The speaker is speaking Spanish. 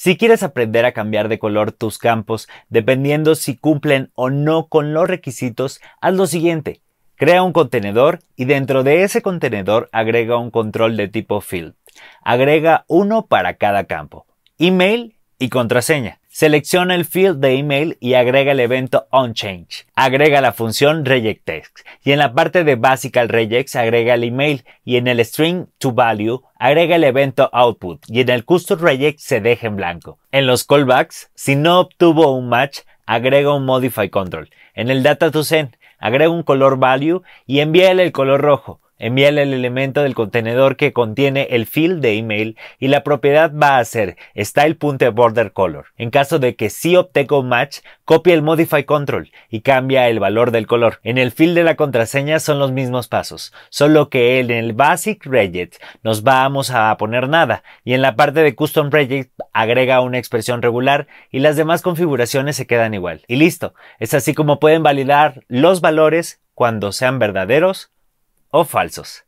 Si quieres aprender a cambiar de color tus campos, dependiendo si cumplen o no con los requisitos, haz lo siguiente. Crea un contenedor y dentro de ese contenedor agrega un control de tipo field. Agrega uno para cada campo, email y contraseña. Selecciona el field de email y agrega el evento onChange. Agrega la función rejectText y en la parte de básica Rejects, agrega el email y en el string value agrega el evento output y en el custom reject se deja en blanco. En los callbacks, si no obtuvo un match, agrega un modify control. En el data to send, agrega un color value y envíale el color rojo. Envíale el elemento del contenedor que contiene el field de email y la propiedad va a ser style.borderColor. En caso de que sí obtenga un match, copia el modify control y cambia el valor del color. En el field de la contraseña son los mismos pasos, solo que en el basic regex nos vamos a poner nada y en la parte de custom regex agrega una expresión regular y las demás configuraciones se quedan igual. Y listo, es así como pueden validar los valores cuando sean verdaderos o falsos.